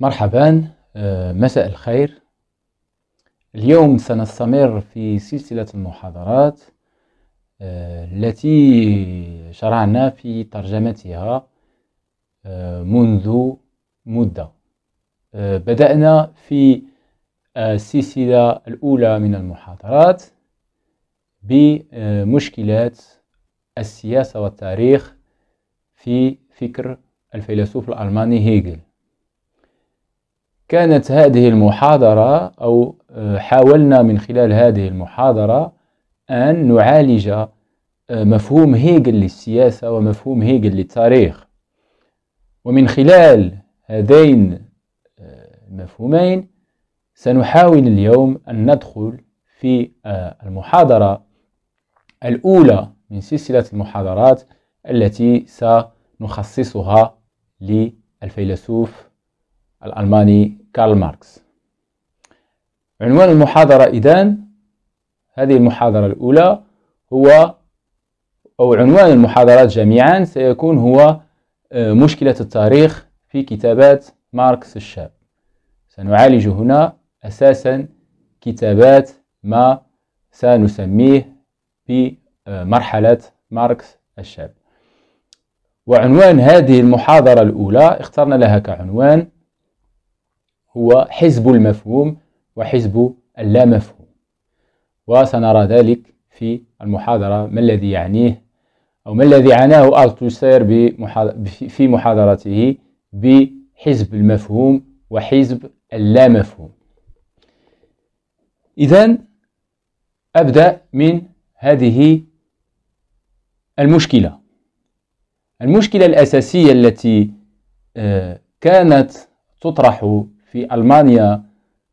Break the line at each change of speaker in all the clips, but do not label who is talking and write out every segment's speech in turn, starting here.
مرحبا آه، مساء الخير اليوم سنستمر في سلسلة المحاضرات آه، التي شرعنا في ترجمتها آه، منذ مدة بدأنا في السلسلة الأولى من المحاضرات بمشكلات السياسة والتاريخ في فكر الفيلسوف الألماني هيجل كانت هذه المحاضرة أو آه، حاولنا من خلال هذه المحاضرة أن نعالج آه، مفهوم هيجل للسياسة ومفهوم هيجل للتاريخ ومن خلال هذين المفهومين آه، سنحاول اليوم أن ندخل في المحاضرة الأولى من سلسلة المحاضرات التي سنخصصها للفيلسوف الألماني كارل ماركس عنوان المحاضرة إذن هذه المحاضرة الأولى هو أو عنوان المحاضرات جميعا سيكون هو آه، مشكلة التاريخ في كتابات ماركس الشاب سنعالج هنا أساسا كتابات ما سنسميه بمرحلة آه، ماركس الشاب وعنوان هذه المحاضرة الأولى اخترنا لها كعنوان هو حزب المفهوم وحزب اللا مفهوم وسنرى ذلك في المحاضرة ما الذي يعنيه أو ما الذي عناه ألتوسير في محاضرته بحزب المفهوم وحزب اللا مفهوم إذا أبدأ من هذه المشكلة المشكلة الأساسية التي آه، كانت تطرح في ألمانيا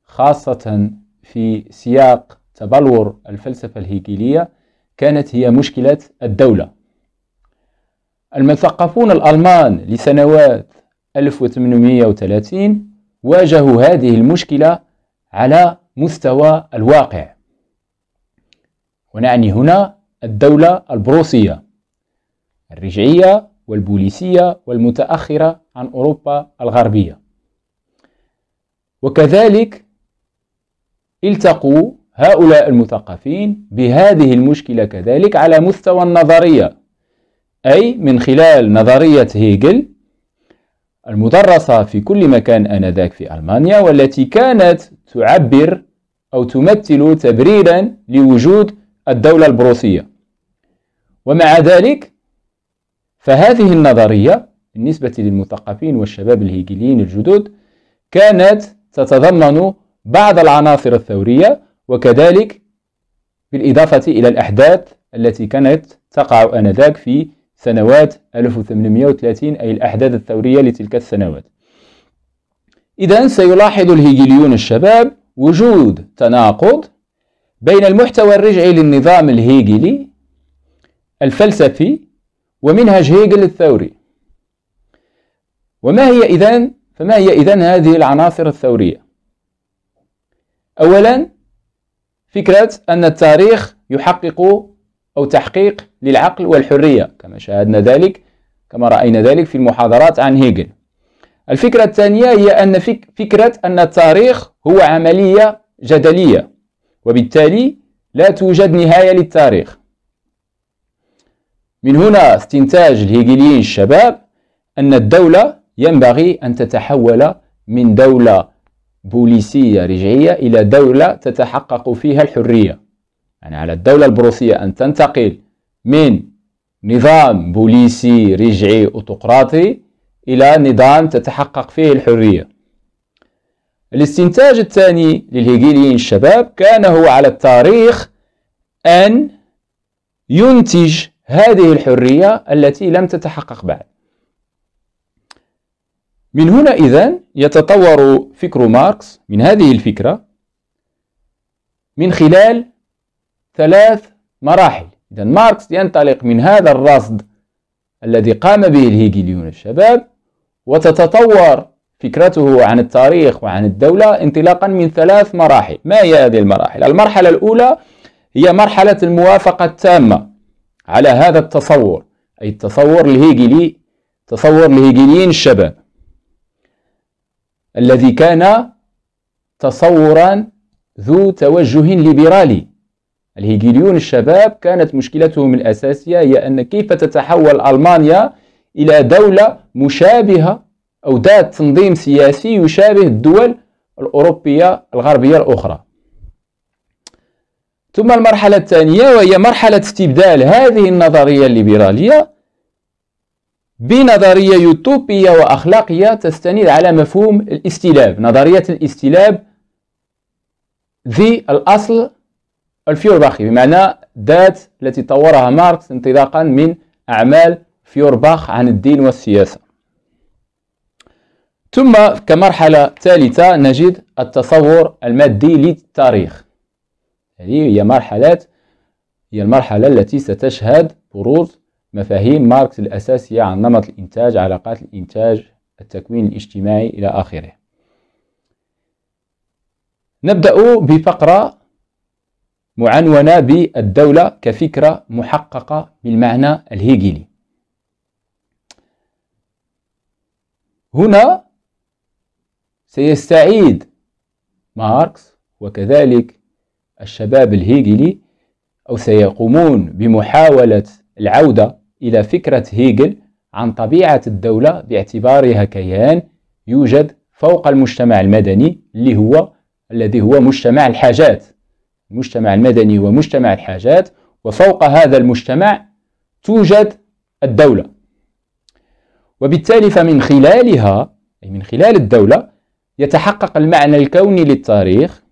خاصة في سياق تبلور الفلسفة الهيجيلية كانت هي مشكلة الدولة المثقفون الألمان لسنوات 1830 واجهوا هذه المشكلة على مستوى الواقع ونعني هنا الدولة البروسية الرجعية والبوليسية والمتأخرة عن أوروبا الغربية وكذلك التقوا هؤلاء المثقفين بهذه المشكلة كذلك على مستوى النظرية أي من خلال نظرية هيجل المدرسة في كل مكان آنذاك في ألمانيا والتي كانت تعبر أو تمثل تبريرا لوجود الدولة البروسية ومع ذلك فهذه النظرية بالنسبة للمثقفين والشباب الهيجليين الجدد كانت تتضمن بعض العناصر الثورية وكذلك بالإضافة إلى الأحداث التي كانت تقع آنذاك في سنوات 1830 أي الأحداث الثورية لتلك السنوات إذا سيلاحظ الهيجليون الشباب وجود تناقض بين المحتوى الرجعي للنظام الهيجلي الفلسفي ومنهج هيجل الثوري وما هي إذن فما هي إذن هذه العناصر الثورية؟ أولا فكرة أن التاريخ يحقق أو تحقيق للعقل والحرية كما شاهدنا ذلك كما رأينا ذلك في المحاضرات عن هيجل الفكرة الثانية هي أن فك فكرة أن التاريخ هو عملية جدلية وبالتالي لا توجد نهاية للتاريخ من هنا استنتاج الهيجليين الشباب أن الدولة ينبغي أن تتحول من دولة بوليسية رجعية إلى دولة تتحقق فيها الحرية يعني على الدولة البروسية أن تنتقل من نظام بوليسي رجعي أوتقراطي إلى نظام تتحقق فيه الحرية الاستنتاج الثاني للهيجيليين الشباب كان هو على التاريخ أن ينتج هذه الحرية التي لم تتحقق بعد من هنا إذن يتطور فكر ماركس من هذه الفكرة من خلال ثلاث مراحل إذن ماركس ينطلق من هذا الرصد الذي قام به الهيجليون الشباب وتتطور فكرته عن التاريخ وعن الدولة انطلاقا من ثلاث مراحل ما هي هذه المراحل؟ المرحلة الأولى هي مرحلة الموافقة التامة على هذا التصور أي التصور الهيجلي تصور الهيجليين الشباب الذي كان تصورا ذو توجه ليبرالي الهيجيليون الشباب كانت مشكلتهم الأساسية هي أن كيف تتحول ألمانيا إلى دولة مشابهة أو ذات تنظيم سياسي يشابه الدول الأوروبية الغربية الأخرى ثم المرحلة الثانية وهي مرحلة استبدال هذه النظرية الليبرالية بنظرية يوتوبية وأخلاقية تستند على مفهوم الاستلاب نظرية الاستلاب ذي الأصل الفيورباخي بمعنى ذات التي طورها ماركس انطلاقا من أعمال فيورباخ عن الدين والسياسة ثم كمرحلة ثالثة نجد التصور المادي للتاريخ هذه هي مرحلة هي المرحلة التي ستشهد بروز مفاهيم ماركس الأساسية عن نمط الإنتاج علاقات الإنتاج التكوين الاجتماعي إلى آخره نبدأ بفقرة معنونة بالدولة كفكرة محققة بالمعنى الهيجلي هنا سيستعيد ماركس وكذلك الشباب الهيجلي أو سيقومون بمحاولة العودة إلى فكرة هيجل عن طبيعة الدولة باعتبارها كيان يوجد فوق المجتمع المدني اللي هو الذي هو مجتمع الحاجات المجتمع المدني هو مجتمع الحاجات وفوق هذا المجتمع توجد الدولة وبالتالي فمن خلالها أي من خلال الدولة يتحقق المعنى الكوني للتاريخ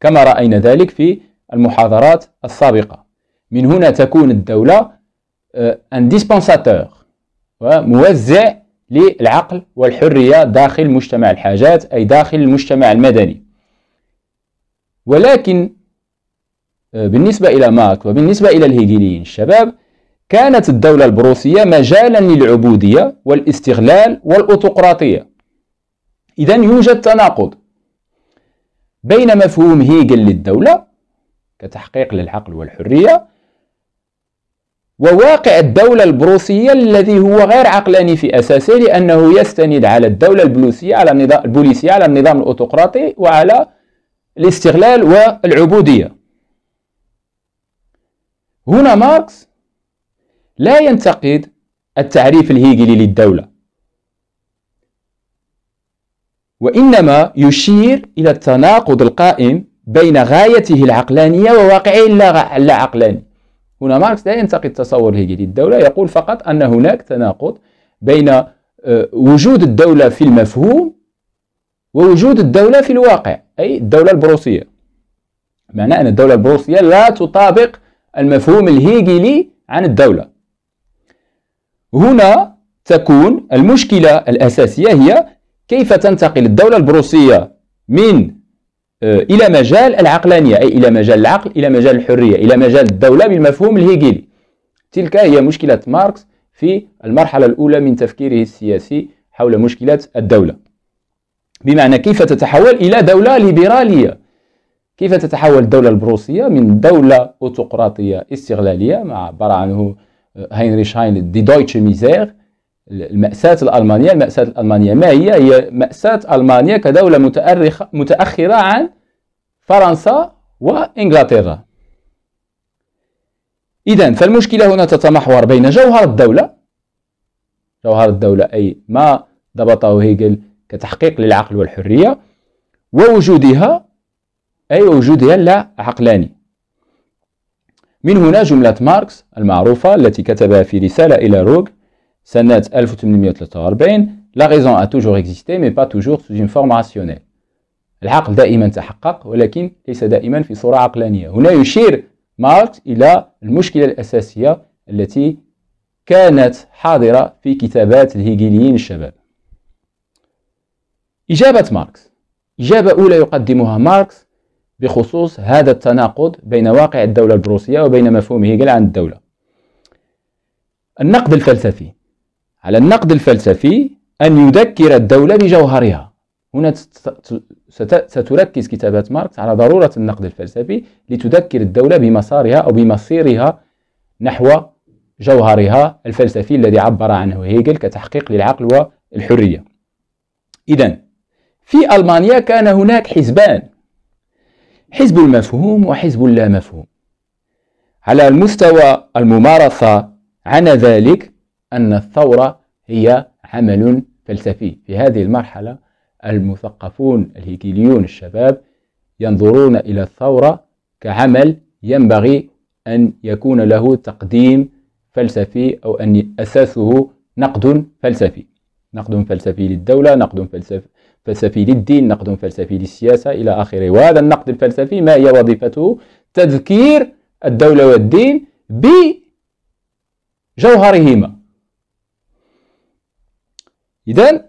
كما رأينا ذلك في المحاضرات السابقة من هنا تكون الدولة ان euh, ديسبونساتور موزع للعقل والحرية داخل مجتمع الحاجات أي داخل المجتمع المدني ولكن آه، بالنسبة إلى مارك وبالنسبة إلى الهيجيليين الشباب كانت الدولة البروسية مجالا للعبودية والاستغلال والأوتقراطية إذا يوجد تناقض بين مفهوم هيجل للدولة كتحقيق للعقل والحرية وواقع الدولة البروسية الذي هو غير عقلاني في أساسه لأنه يستند على الدولة البوليسية على النظام البوليسية على النظام الأوتقراطي وعلى الاستغلال والعبودية هنا ماركس لا ينتقد التعريف الهيجلي للدولة وإنما يشير إلى التناقض القائم بين غايته العقلانية وواقعه اللا عقلاني هنا ماركس لا ينتقد التصور الهيجلي الدولة يقول فقط أن هناك تناقض بين آه، وجود الدولة في المفهوم ووجود الدولة في الواقع أي الدولة البروسية معنى أن الدولة البروسية لا تطابق المفهوم الهيجلي عن الدولة هنا تكون المشكلة الأساسية هي كيف تنتقل الدولة البروسية من آه، إلى مجال العقلانية أي إلى مجال العقل إلى مجال الحرية إلى مجال الدولة بالمفهوم الهيجيلي تلك هي مشكلة ماركس في المرحلة الأولى من تفكيره السياسي حول مشكلة الدولة بمعنى كيف تتحول إلى دولة ليبرالية كيف تتحول الدولة البروسية من دولة أوتقراطية استغلالية مع عبارة عنه هاينريش آه، هاين دي دويتش ميزير المأساة الألمانية المأساة الألمانية ما هي هي مأساة ألمانيا كدولة متأرخة متأخرة عن فرنسا وإنجلترا إذا فالمشكلة هنا تتمحور بين جوهر الدولة جوهر الدولة أي ما ضبطه هيجل كتحقيق للعقل والحرية ووجودها أي وجودها اللا عقلاني من هنا جملة ماركس المعروفة التي كتبها في رسالة إلى روغ سنة 1843 لا غيزون ا توجور اكزيستي مي با توجور سوز اون فورم راسيونيل العقل دائما تحقق ولكن ليس دائما في صورة عقلانية هنا يشير ماركس إلى المشكلة الأساسية التي كانت حاضرة في كتابات الهيجيليين الشباب إجابة ماركس إجابة أولى يقدمها ماركس بخصوص هذا التناقض بين واقع الدولة البروسية وبين مفهوم هيجل عن الدولة النقد الفلسفي على النقد الفلسفي أن يذكر الدولة بجوهرها هنا ستركز كتابات ماركس على ضرورة النقد الفلسفي لتذكر الدولة بمسارها أو بمصيرها نحو جوهرها الفلسفي الذي عبر عنه هيجل كتحقيق للعقل والحرية إذا في ألمانيا كان هناك حزبان حزب المفهوم وحزب اللا مفهوم على المستوى الممارسة عن ذلك أن الثورة هي عمل فلسفي في هذه المرحلة المثقفون الهيكيليون الشباب ينظرون إلى الثورة كعمل ينبغي أن يكون له تقديم فلسفي أو أن أساسه نقد فلسفي نقد فلسفي للدولة نقد فلسفي فلسفي للدين نقد فلسفي للسياسة إلى آخره وهذا النقد الفلسفي ما هي وظيفته تذكير الدولة والدين بجوهرهما إذا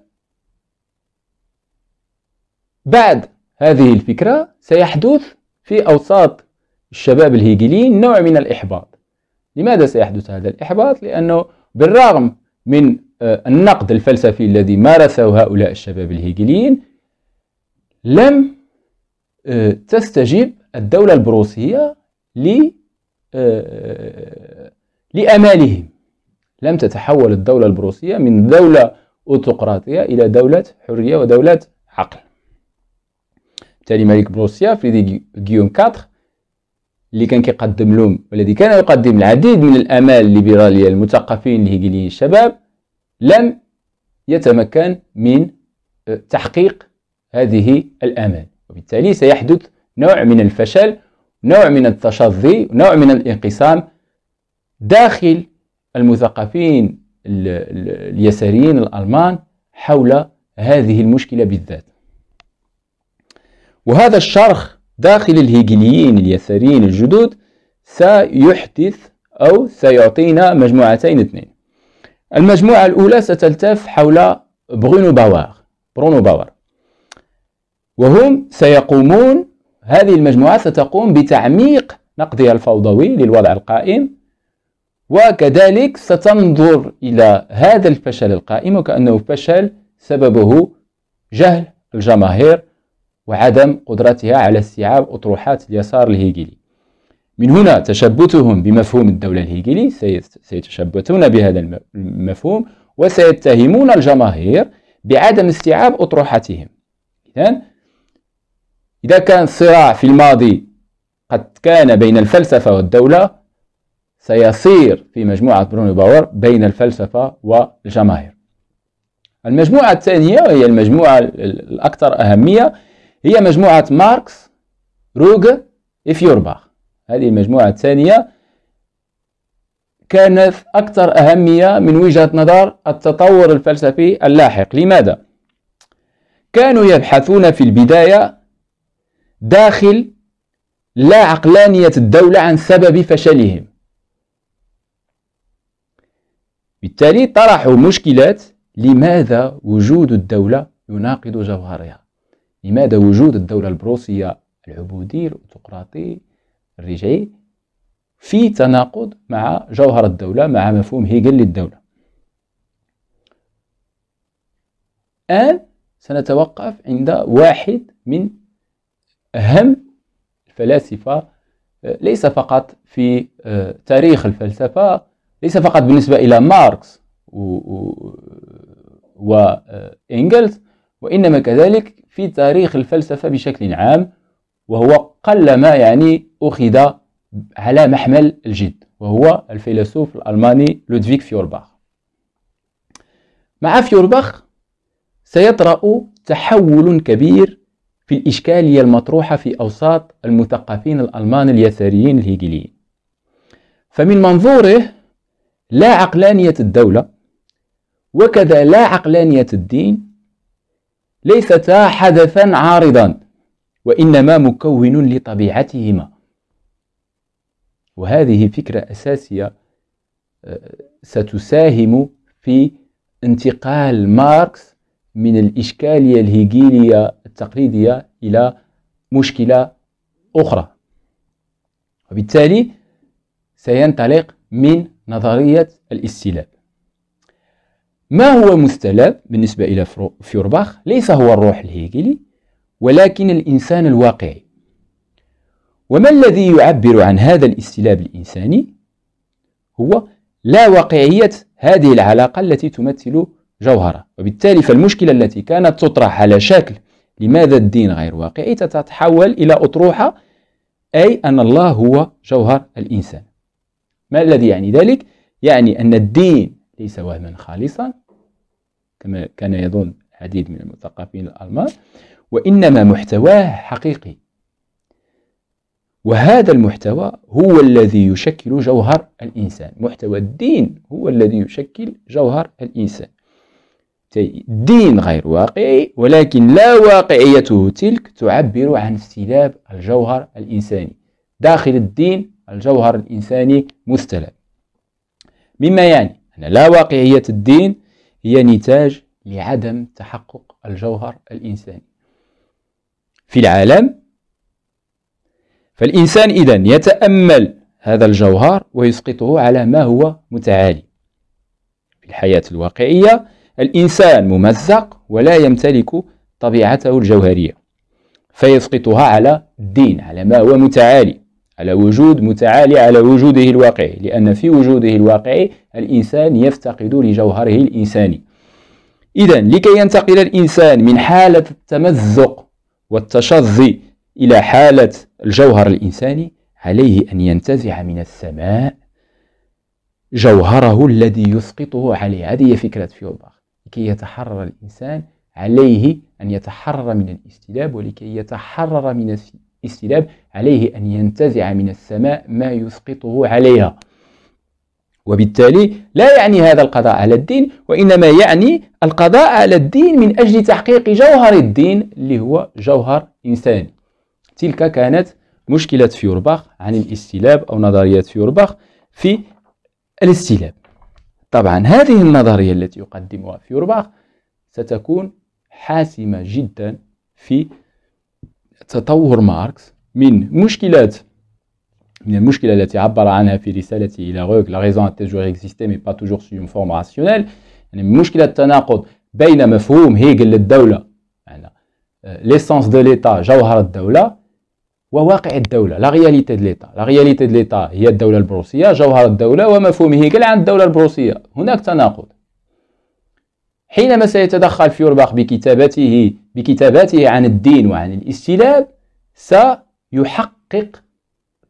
بعد هذه الفكرة سيحدث في أوساط الشباب الهيجليين نوع من الإحباط لماذا سيحدث هذا الإحباط؟ لأنه بالرغم من آه، النقد الفلسفي الذي مارسه هؤلاء الشباب الهيجليين لم آه، تستجيب الدولة البروسية آه، لأمالهم لم تتحول الدولة البروسية من دولة أوتوقراطية إلى دولة حرية ودولة عقل بالتالي ملك بروسيا فريدي غيوم 4 اللي كان كيقدم لهم والذي كان يقدم العديد من الامال الليبراليه للمثقفين الهيجليين الشباب لم يتمكن من آه، تحقيق هذه الامال وبالتالي سيحدث نوع من الفشل نوع من التشظي نوع من الانقسام داخل المثقفين اليساريين الألمان حول هذه المشكلة بالذات وهذا الشرخ داخل الهيجليين اليساريين الجدد سيحدث أو سيعطينا مجموعتين اثنين المجموعة الأولى ستلتف حول برونو باور برونو باور وهم سيقومون هذه المجموعة ستقوم بتعميق نقدها الفوضوي للوضع القائم وكذلك ستنظر إلى هذا الفشل القائم وكأنه فشل سببه جهل الجماهير وعدم قدرتها على استيعاب أطروحات اليسار الهيجلي من هنا تشبتهم بمفهوم الدولة الهيجلي سيتشبتون بهذا المفهوم وسيتهمون الجماهير بعدم استيعاب أطروحتهم إذن إذا كان الصراع في الماضي قد كان بين الفلسفة والدولة سيصير في مجموعة برونو باور بين الفلسفة والجماهير المجموعة الثانية وهي المجموعة الأكثر أهمية هي مجموعة ماركس روغ إفيورباخ هذه المجموعة الثانية كانت أكثر أهمية من وجهة نظر التطور الفلسفي اللاحق لماذا؟ كانوا يبحثون في البداية داخل لا عقلانية الدولة عن سبب فشلهم بالتالي طرحوا مشكلات لماذا وجود الدولة يناقض جوهرها لماذا وجود الدولة البروسية العبودي الأوتقراطي الرجعي في تناقض مع جوهر الدولة مع مفهوم هيجل للدولة الآن سنتوقف عند واحد من أهم الفلاسفة ليس فقط في آه، تاريخ الفلسفة ليس فقط بالنسبة إلى ماركس وإنجلز وإنما كذلك في تاريخ الفلسفة بشكل عام وهو قل ما يعني أخذ على محمل الجد وهو الفيلسوف الألماني لودفيك فيورباخ مع فيورباخ سيطرأ تحول كبير في الإشكالية المطروحة في أوساط المثقفين الألمان اليساريين الهيجليين فمن منظوره لا عقلانية الدولة وكذا لا عقلانية الدين ليستا حدثا عارضا وإنما مكون لطبيعتهما وهذه فكرة أساسية آه، ستساهم في انتقال ماركس من الإشكالية الهيجيلية التقليدية إلى مشكلة أخرى وبالتالي سينطلق من نظرية الاستلاب ما هو مستلاب بالنسبة إلى فيورباخ ليس هو الروح الهيجلي ولكن الإنسان الواقعي وما الذي يعبر عن هذا الاستلاب الإنساني هو لا واقعية هذه العلاقة التي تمثل جوهرة وبالتالي فالمشكلة التي كانت تطرح على شكل لماذا الدين غير واقعي تتحول إلى أطروحة أي أن الله هو جوهر الإنسان ما الذي يعني ذلك؟ يعني أن الدين ليس وهما خالصا كما كان يظن العديد من المثقفين الألمان وإنما محتواه حقيقي وهذا المحتوى هو الذي يشكل جوهر الإنسان محتوى الدين هو الذي يشكل جوهر الإنسان الدين غير واقعي ولكن لا واقعيته تلك تعبر عن استلاب الجوهر الإنساني داخل الدين الجوهر الإنساني مستلم مما يعني أن لا واقعية الدين هي نتاج لعدم تحقق الجوهر الإنساني في العالم فالإنسان إذن يتأمل هذا الجوهر ويسقطه على ما هو متعالي في الحياة الواقعية الإنسان ممزق ولا يمتلك طبيعته الجوهرية فيسقطها على الدين على ما هو متعالي على وجود متعالي على وجوده الواقعي لأن في وجوده الواقعي الإنسان يفتقد لجوهره الإنساني إذا لكي ينتقل الإنسان من حالة التمزق والتشظي إلى حالة الجوهر الإنساني عليه أن ينتزع من السماء جوهره الذي يسقطه عليه هذه هي فكرة فيولباخ لكي يتحرر الإنسان عليه أن يتحرر من الاستلاب ولكي يتحرر من استلاب عليه أن ينتزع من السماء ما يسقطه عليها وبالتالي لا يعني هذا القضاء على الدين وإنما يعني القضاء على الدين من أجل تحقيق جوهر الدين اللي هو جوهر إنساني تلك كانت مشكلة فيورباخ عن الاستلاب أو نظرية فيورباخ في الاستلاب طبعا هذه النظرية التي يقدمها فيورباخ ستكون حاسمة جدا في تطور ماركس من مشكلات من المشكلة التي عبر عنها في رسالته إلى غوك لا ريزون تيجور اكزيستي مي با توجور سي اون فورم راسيونيل يعني مشكلة التناقض بين مفهوم هيجل للدولة يعني ليسونس دو ليتا جوهر الدولة وواقع الدولة لا رياليتي دو ليتا لا رياليتي دو ليتا هي الدولة البروسية جوهر الدولة ومفهوم هيجل عن الدولة البروسية هناك تناقض حينما سيتدخل فيورباخ بكتابته بكتاباته عن الدين وعن الاستلاب سيحقق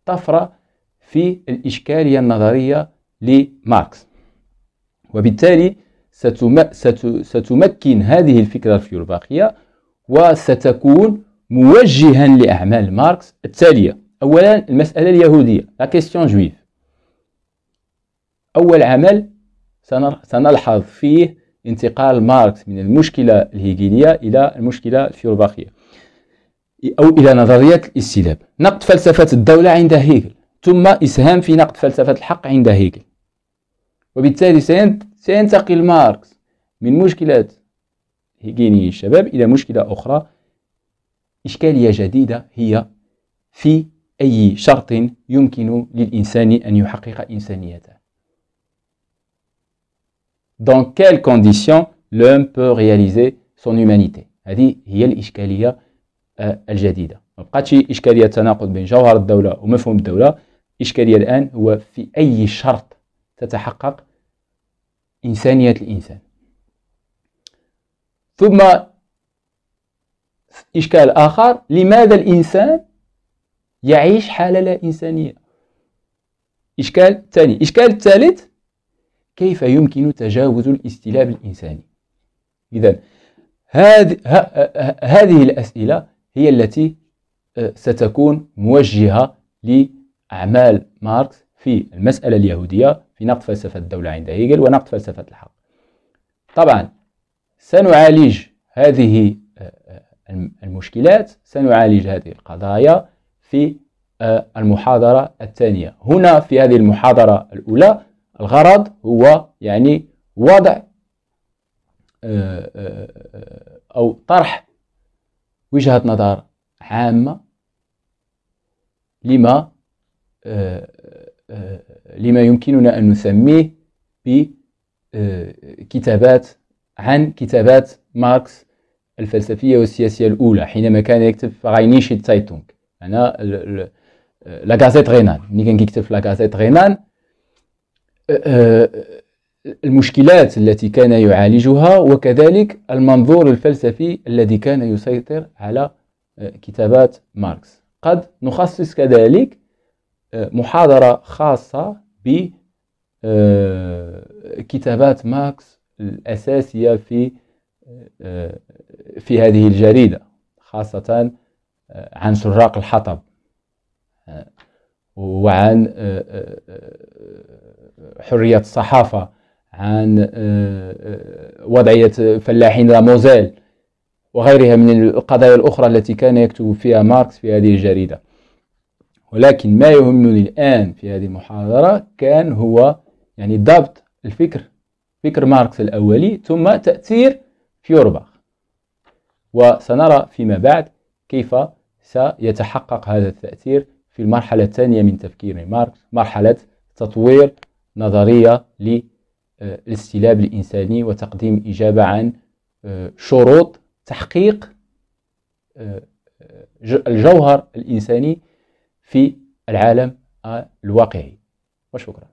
طفرة في الإشكالية النظرية لماركس وبالتالي ستمكن هذه الفكرة الفيورباخية وستكون موجها لأعمال ماركس التالية أولا المسألة اليهودية لا كيستيون جويف أول عمل سنلحظ فيه انتقال ماركس من المشكلة الهيجينية إلى المشكلة الفيروباخية أو إلى نظرية الاستلاب نقد فلسفة الدولة عند هيجل ثم إسهام في نقد فلسفة الحق عند هيجل وبالتالي سينتقل ماركس من مشكلة هيجيني الشباب إلى مشكلة أخرى إشكالية جديدة هي في أي شرط يمكن للإنسان أن يحقق إنسانيته dans quelles conditions l'homme peut réaliser son humanité هذه هي الإشكالية الجديدة ما بقاتش إشكالية تناقض بين جوهر الدولة ومفهوم الدولة الإشكالية الآن هو في أي شرط تتحقق إنسانية الإنسان ثم إشكال آخر لماذا الإنسان يعيش حالة لا إنسانية إشكال ثاني إشكال الثالث كيف يمكن تجاوز الاستلاب الإنساني إذا هذه الأسئلة هي التي آه، ستكون موجهة لأعمال ماركس في المسألة اليهودية في نقد فلسفة الدولة عند هيجل ونقد فلسفة الحق طبعا سنعالج هذه آه، آه، المشكلات سنعالج هذه القضايا في المحاضرة الثانية هنا في هذه المحاضرة الأولى الغرض هو يعني وضع آه، آه، أو طرح وجهة نظر عامة لما آه، لما يمكننا أن نسميه بكتابات عن كتابات ماركس الفلسفية والسياسية الأولى حينما كان يكتب غاينيشي تايتونغ أنا لا غازيت غينان ملي كان كيكتب في لا غازيت غينان آه، المشكلات التي كان يعالجها وكذلك المنظور الفلسفي الذي كان يسيطر على آه، كتابات ماركس قد نخصص كذلك آه، محاضرة خاصة بكتابات ماركس الأساسية في في هذه الجريدة خاصة عن سراق الحطب وعن حرية الصحافة عن آه، آه، وضعية فلاحين راموزيل وغيرها من القضايا الأخرى التي كان يكتب فيها ماركس في هذه الجريدة ولكن ما يهمني الآن في هذه المحاضرة كان هو يعني ضبط الفكر فكر ماركس الأولي ثم تأثير فيورباخ وسنرى فيما بعد كيف سيتحقق هذا التأثير في المرحلة الثانية من تفكير ماركس مرحلة تطوير نظرية للاستلاب آه، الإنساني وتقديم إجابة عن آه، شروط تحقيق آه، الجوهر الإنساني في العالم الواقعي وشكرا